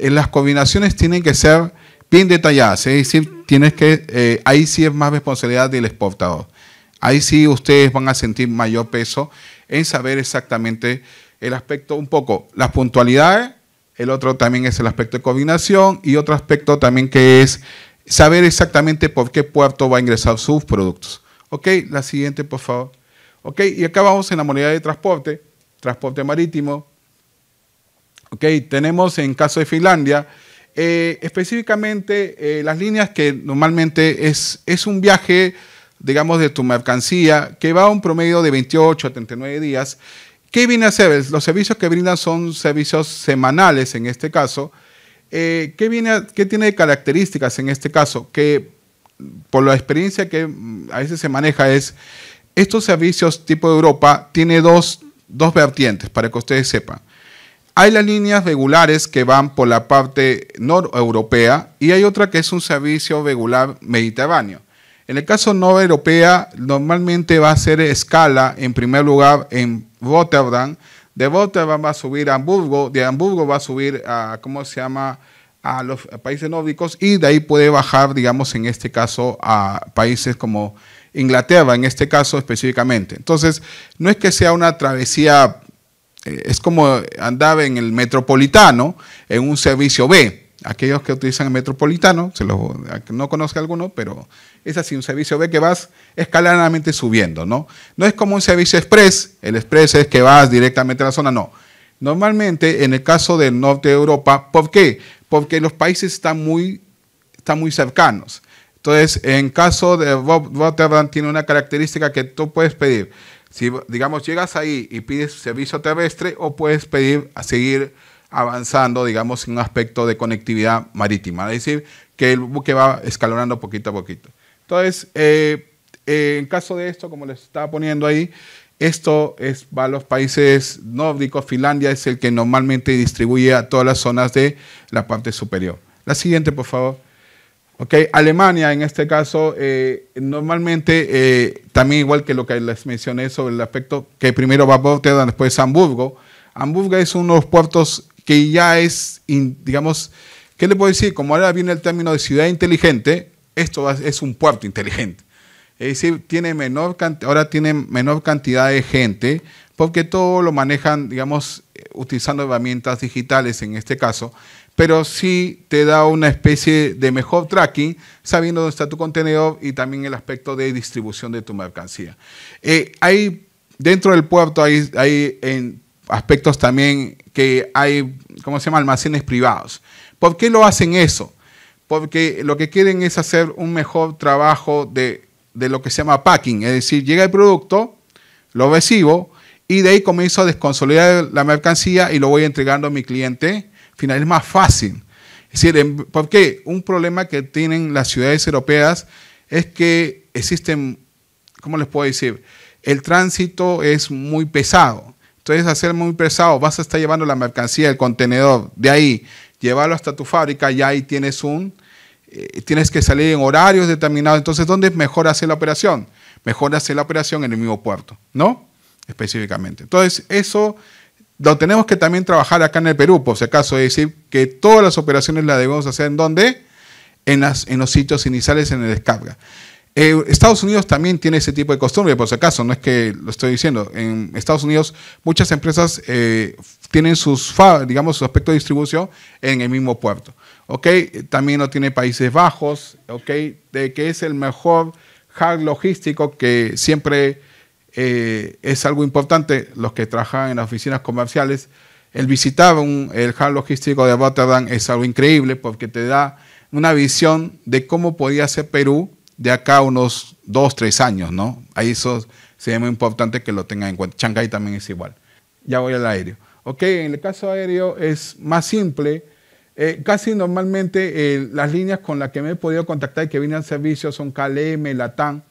las combinaciones tienen que ser bien detalladas. ¿eh? Es decir, tienes que, eh, ahí sí es más responsabilidad del exportador. Ahí sí ustedes van a sentir mayor peso en saber exactamente el aspecto, un poco las puntualidades, el otro también es el aspecto de combinación y otro aspecto también que es saber exactamente por qué puerto va a ingresar sus productos. Ok, la siguiente, por favor. Y acá vamos en la moneda de transporte, transporte marítimo. ¿Ok? Tenemos en caso de Finlandia, eh, específicamente eh, las líneas que normalmente es, es un viaje, digamos, de tu mercancía que va a un promedio de 28 a 39 días. ¿Qué viene a hacer? Los servicios que brindan son servicios semanales en este caso. Eh, ¿qué, viene ¿Qué tiene de características en este caso? Que por la experiencia que a veces se maneja es estos servicios tipo Europa tiene dos, vertientes, para que ustedes sepan. Hay las líneas regulares que van por la parte noreuropea y hay otra que es un servicio regular mediterráneo. En el caso noreuropea, normalmente va a ser escala, en primer lugar, en Rotterdam. De Rotterdam va a subir a Hamburgo, de Hamburgo va a subir a, ¿cómo se llama?, a los países nórdicos y de ahí puede bajar, digamos, en este caso, a países como Inglaterra, en este caso específicamente. Entonces, no es que sea una travesía, eh, es como andar en el metropolitano, en un servicio B aquellos que utilizan el metropolitano, se no conozco alguno, pero es así un servicio B que vas escaladamente subiendo, ¿no? No es como un servicio express, el express es que vas directamente a la zona, no. Normalmente, en el caso del norte de Europa, ¿por qué? Porque los países están muy, están muy cercanos. Entonces, en caso de Rotterdam tiene una característica que tú puedes pedir. Si, digamos, llegas ahí y pides servicio terrestre o puedes pedir a seguir avanzando, digamos, en un aspecto de conectividad marítima. Es decir, que el buque va escalonando poquito a poquito. Entonces, eh, eh, en caso de esto, como les estaba poniendo ahí, esto es, va a los países nórdicos. Finlandia es el que normalmente distribuye a todas las zonas de la parte superior. La siguiente, por favor. Alemania, en este caso, eh, normalmente, eh, también igual que lo que les mencioné sobre el aspecto que primero va Rotterdam, después Hamburgo. Hamburgo es uno de los puertos que ya es, digamos, ¿qué le puedo decir? Como ahora viene el término de ciudad inteligente, esto es un puerto inteligente. Es decir, tiene menor ahora tiene menor cantidad de gente porque todo lo manejan, digamos, eh, utilizando herramientas digitales en este caso, pero sí te da una especie de mejor tracking, sabiendo dónde está tu contenedor y también el aspecto de distribución de tu mercancía. Eh, hay, dentro del puerto hay, aspectos también que hay, ¿cómo se llama?, almacenes privados. ¿Por qué lo hacen eso? Porque lo que quieren es hacer un mejor trabajo de, de lo que se llama packing, es decir, llega el producto, lo recibo y de ahí comienzo a desconsolidar la mercancía y lo voy entregando a mi cliente final es más fácil. Es decir, porque Un problema que tienen las ciudades europeas es que existen, ¿cómo les puedo decir? El tránsito es muy pesado. Entonces, hacer muy pesado, vas a estar llevando la mercancía, el contenedor, de ahí, llevarlo hasta tu fábrica y ahí tienes un, eh, tienes que salir en horarios determinados. Entonces, ¿dónde es mejor hacer la operación? Mejor hacer la operación en el mismo puerto, ¿no? Específicamente. Entonces, eso lo tenemos que también trabajar acá en el Perú, por si acaso, es decir, que todas las operaciones las debemos hacer en donde? En, los sitios iniciales en el descarga. Eh, Estados Unidos también tiene ese tipo de costumbre, por si acaso, no es que lo estoy diciendo. En Estados Unidos muchas empresas eh, tienen sus, digamos, su aspecto de distribución en el mismo puerto. También lo tiene Países Bajos, De que es el mejor hub logístico que siempre eh, es algo importante, los que trabajan en las oficinas comerciales, el visitar el hall logístico de Rotterdam es algo increíble porque te da una visión de cómo podía ser Perú de acá a unos dos, tres años, ¿no? Ahí eso sería muy importante que lo tengan en cuenta. Shanghai también es igual. Ya voy al aéreo. Ok, en el caso aéreo es más simple. Eh, casi normalmente eh, las líneas con las que me he podido contactar y que vienen al servicio son KLM, LATAM,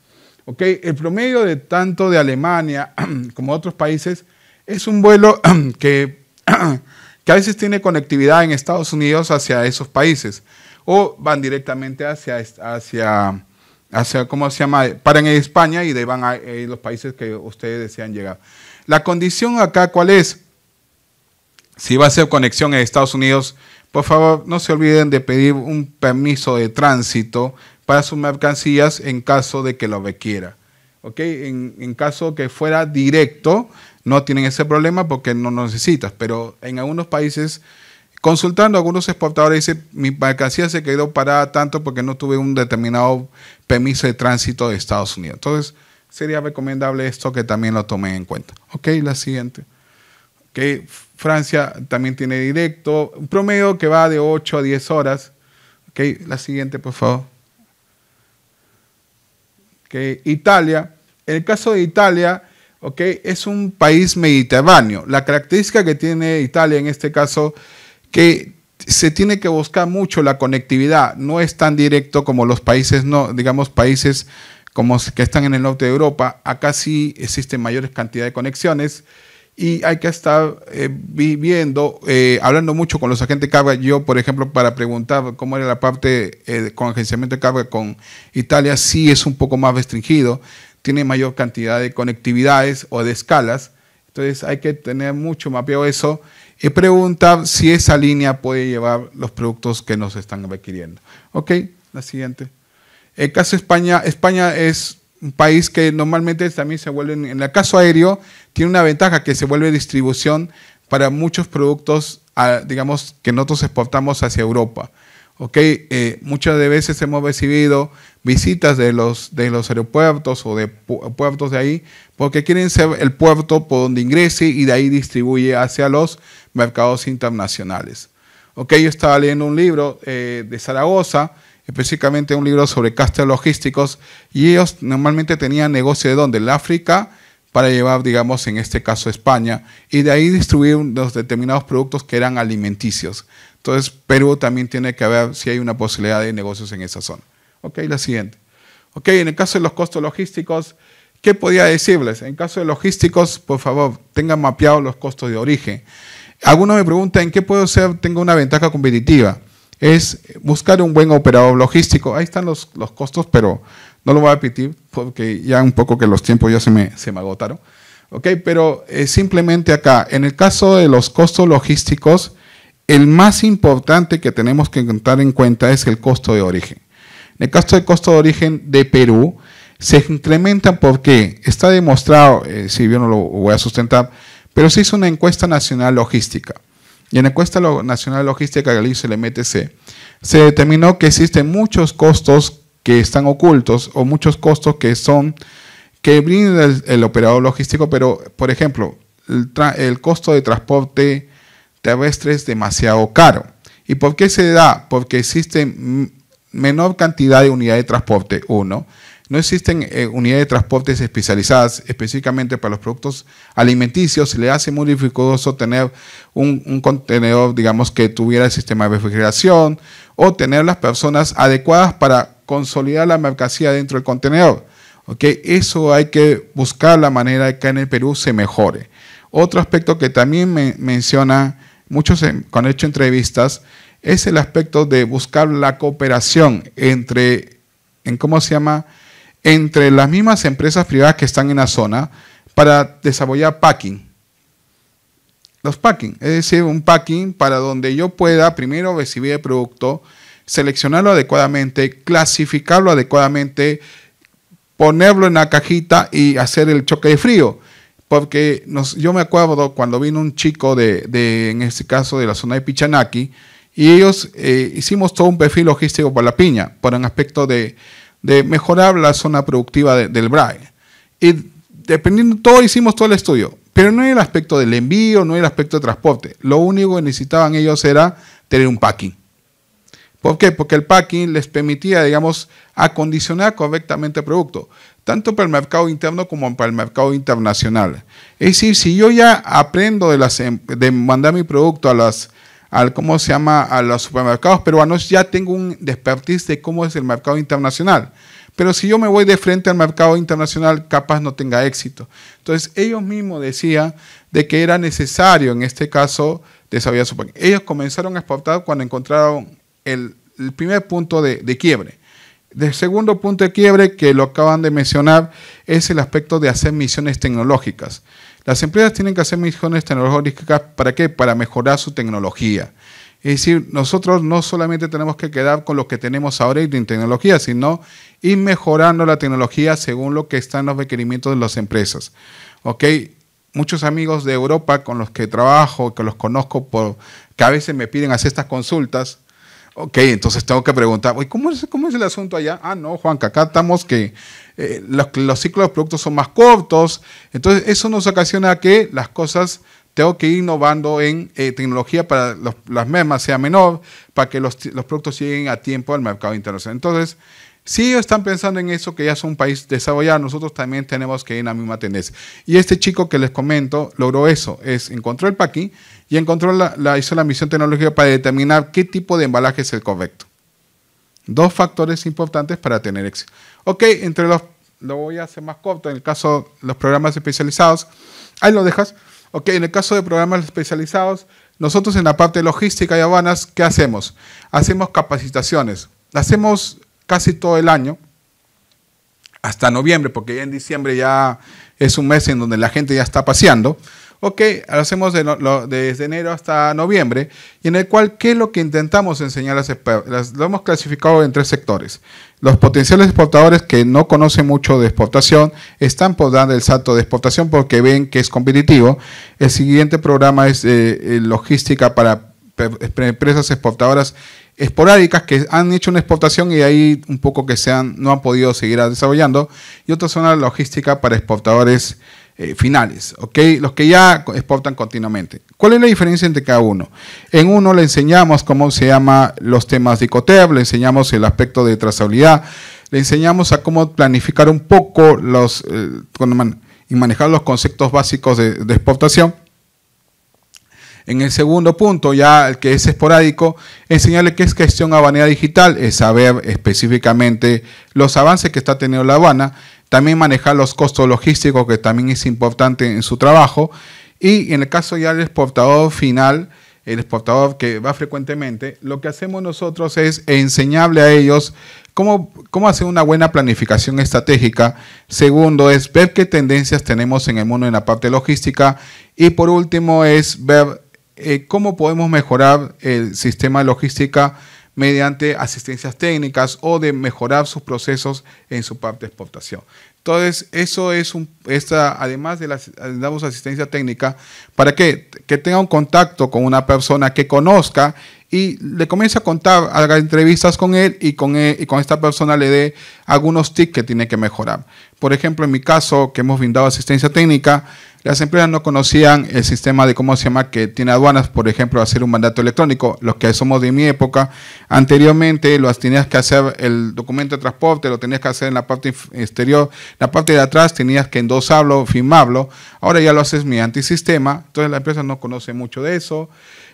el promedio de tanto de Alemania <clears throat> como otros países es un vuelo <clears throat> que, <clears throat> que a veces tiene conectividad en Estados Unidos hacia esos países o van directamente hacia, hacia, ¿cómo se llama? Paran en España y de van a los países que ustedes desean llegar. La condición acá, ¿cuál es? Si va a ser conexión en Estados Unidos, por favor, no se olviden de pedir un permiso de tránsito para sus mercancías en caso de que lo requiera. ¿ok? En, caso que fuera directo, no tienen ese problema porque no necesitas, pero en algunos países, consultando a algunos exportadores, dice, mi mercancía se quedó parada tanto porque no tuve un determinado permiso de tránsito de Estados Unidos. Entonces, sería recomendable esto que también lo tomen en cuenta. ¿Ok? La siguiente. ¿Ok? Francia también tiene directo, un promedio que va de 8 a 10 horas. ¿Ok? La siguiente, por favor. Italia, el caso de Italia, es un país mediterráneo. La característica que tiene Italia en este caso, que se tiene que buscar mucho la conectividad, no es tan directo como los países, no, digamos, países como que están en el norte de Europa, acá sí existen mayores cantidades de conexiones y hay que estar eh, viviendo, eh, hablando mucho con los agentes de carga. Yo, por ejemplo, para preguntar cómo era la parte eh, con agenciamiento de carga con Italia, sí es un poco más restringido, tiene mayor cantidad de conectividades o de escalas. Entonces hay que tener mucho mapeo eso y preguntar si esa línea puede llevar los productos que nos están requiriendo. Ok, la siguiente. El caso España, España es un país que normalmente también se vuelve, en el caso aéreo, tiene una ventaja que se vuelve distribución para muchos productos, digamos, que nosotros exportamos hacia Europa. Eh, muchas de veces hemos recibido visitas de los, de los aeropuertos o de puertos de ahí, porque quieren ser el puerto por donde ingrese y de ahí distribuye hacia los mercados internacionales. Yo estaba leyendo un libro eh, de Zaragoza, específicamente un libro sobre castas logísticos, y ellos normalmente tenían negocio de dónde, el África, para llevar, digamos, en este caso España, y de ahí distribuir los determinados productos que eran alimenticios. Entonces, Perú también tiene que ver si hay una posibilidad de negocios en esa zona. Ok, la siguiente. Ok, en el caso de los costos logísticos, ¿qué podía decirles? En el caso de logísticos, por favor, tengan mapeados los costos de origen. Algunos me preguntan, ¿en qué puedo ser, tengo una ventaja competitiva? es buscar un buen operador logístico. Ahí están los, costos, pero no lo voy a repetir porque ya un poco que los tiempos ya se me, agotaron. Ok, pero eh, simplemente acá, en el caso de los costos logísticos, el más importante que tenemos que contar en cuenta es el costo de origen. En el caso del costo de origen de Perú, se incrementa porque está demostrado, eh, si bien no lo voy a sustentar, pero se hizo una encuesta nacional logística. Y en la encuesta nacional logística que el MTC, se determinó que existen muchos costos que están ocultos o muchos costos que son que brinda el, operador logístico, pero por ejemplo, el, costo de transporte terrestre es demasiado caro. ¿Y por qué se da? Porque existe menor cantidad de unidad de transporte, uno. No existen eh, unidades de transportes especializadas específicamente para los productos alimenticios. le hace muy dificultoso tener un, contenedor, digamos, que tuviera el sistema de refrigeración o tener las personas adecuadas para consolidar la mercancía dentro del contenedor. Eso hay que buscar la manera de que en el Perú se mejore. Otro aspecto que también me menciona muchos cuando he hecho entrevistas es el aspecto de buscar la cooperación entre, en ¿cómo se llama?, entre las mismas empresas privadas que están en la zona para desarrollar packing. Los packing, es decir, un packing para donde yo pueda primero recibir el producto, seleccionarlo adecuadamente, clasificarlo adecuadamente, ponerlo en la cajita y hacer el choque de frío. Porque yo me acuerdo cuando vino un chico de, en este caso, de la zona de Pichanaki, y ellos eh, hicimos todo un perfil logístico para la piña, por un aspecto de, de mejorar la zona productiva del BRAE. Y dependiendo, todo hicimos todo el estudio, pero no era el aspecto del envío, no en el aspecto de transporte. Lo único que necesitaban ellos era tener un packing. ¿Por qué? Porque el packing les permitía, digamos, acondicionar correctamente el producto, tanto para el mercado interno como para el mercado internacional. Es decir, si yo ya aprendo de, em, de mandar mi producto a las al cómo se llama a los supermercados peruanos, ya tengo un despertiz de cómo es el mercado internacional. Pero si yo me voy de frente al mercado internacional, capaz no tenga éxito. Entonces, ellos mismos decían de que era necesario, en este caso, desarrollar su Ellos comenzaron a exportar cuando encontraron el, primer punto de, de quiebre. El segundo punto de quiebre que lo acaban de mencionar es el aspecto de hacer misiones tecnológicas. Las empresas tienen que hacer misiones tecnológicas, ¿para qué? Para mejorar su tecnología. Es decir, nosotros no solamente tenemos que quedar con lo que tenemos ahora en tecnología, sino ir mejorando la tecnología según lo que están los requerimientos de las empresas. ¿Ok? Muchos amigos de Europa con los que trabajo, que los conozco, por, que a veces me piden hacer estas consultas, Ok, entonces tengo que preguntar, ¿cómo, es, ¿cómo es el asunto allá? Ah, no, Juan, acá estamos que eh, los, ciclos de productos son más cortos. Entonces, eso nos ocasiona que las cosas tengo que ir innovando en eh, tecnología para los, las mismas sea menor, para que los, productos lleguen a tiempo al mercado internacional. Entonces, si ellos están pensando en eso, que ya es un país desarrollado, nosotros también tenemos que ir en la misma tendencia. Y este chico que les comento logró eso, es encontró el paquí, y encontró la, la, hizo la misión tecnológica para determinar qué tipo de embalaje es el correcto. Dos factores importantes para tener éxito. Ok, entre los, lo voy a hacer más corto, en el caso de los programas especializados, ahí lo dejas. Ok, en el caso de programas especializados, nosotros en la parte logística y habanas ¿qué hacemos? Hacemos capacitaciones. Hacemos casi todo el año, hasta noviembre, porque ya en diciembre ya es un mes en donde la gente ya está paseando. Ok, lo hacemos desde enero hasta noviembre, y en el cual, ¿qué es lo que intentamos enseñar? Las, lo hemos clasificado en tres sectores. Los potenciales exportadores que no conocen mucho de exportación están por dar el salto de exportación porque ven que es competitivo. El siguiente programa es eh, eh, logística para empresas exportadoras esporádicas que han hecho una exportación y ahí un poco que se no han podido seguir desarrollando. Y otra zona logística para exportadores eh, finales, ¿ok? Los que ya exportan continuamente. ¿Cuál es la diferencia entre cada uno? En uno le enseñamos cómo se llama los temas de ICOTEB, le enseñamos el aspecto de trazabilidad, le enseñamos a cómo planificar un poco los, eh, y manejar los conceptos básicos de, de exportación. En el segundo punto, ya el que es esporádico, enseñarle qué es gestión habanera digital, es saber específicamente los avances que está teniendo la Habana también manejar los costos logísticos, que también es importante en su trabajo, y en el caso ya del exportador final, el exportador que va frecuentemente, lo que hacemos nosotros es enseñarle a ellos cómo, cómo hacer una buena planificación estratégica. Segundo es ver qué tendencias tenemos en el mundo en la parte logística. Y por último es ver eh, cómo podemos mejorar el sistema de logística mediante asistencias técnicas o de mejorar sus procesos en su parte de exportación. Entonces, eso es un, esta, además de la, damos asistencia técnica, ¿para Que tenga un contacto con una persona que conozca y le comience a contar, haga entrevistas con él y con, él, e, y con esta persona le dé algunos tips que tiene que mejorar. Por ejemplo, en mi caso, que hemos brindado asistencia técnica, las empresas no conocían el sistema de cómo se llama que tiene aduanas, por ejemplo, hacer un mandato electrónico. Los que somos de mi época, anteriormente tenías que hacer el documento de transporte, lo tenías que hacer en la parte exterior, la parte de atrás tenías que endosarlo, firmarlo. Ahora ya lo haces mediante sistema, entonces la empresa no conoce mucho de eso.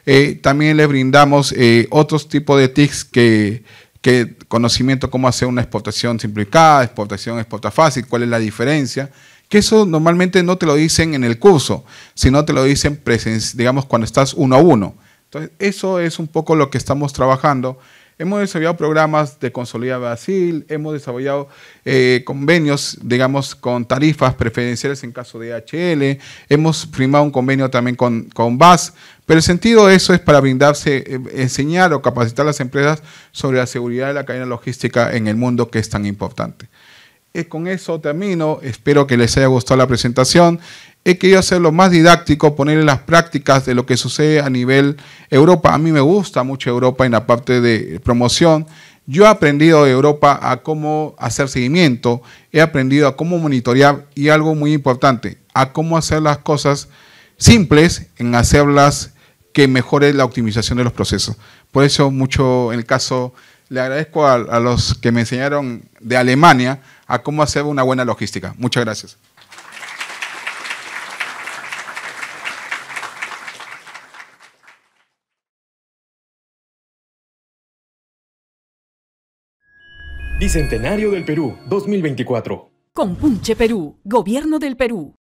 Eh, también le brindamos eh, otros tipos de tics que que conocimiento cómo hacer una exportación simplificada, exportación, exporta fácil, cuál es la diferencia que eso normalmente no te lo dicen en el curso, sino te lo dicen, digamos, cuando estás uno a uno. Entonces, eso es un poco lo que estamos trabajando. Hemos desarrollado programas de Consolida Brasil, hemos desarrollado eh, convenios, digamos, con tarifas preferenciales en caso de HL, hemos firmado un convenio también con, BAS, pero el sentido de eso es para brindarse, eh, enseñar o capacitar a las empresas sobre la seguridad de la cadena logística en el mundo que es tan importante con eso termino. Espero que les haya gustado la presentación. He querido hacerlo más didáctico, poner en las prácticas de lo que sucede a nivel Europa. A mí me gusta mucho Europa en la parte de promoción. Yo he aprendido de Europa a cómo hacer seguimiento, he aprendido a cómo monitorear y algo muy importante, a cómo hacer las cosas simples en hacerlas que mejore la optimización de los procesos. Por eso mucho en el caso, le agradezco a los que me enseñaron de Alemania, a cómo hacer una buena logística. Muchas gracias. Bicentenario del Perú 2024. Compunche Perú, Gobierno del Perú.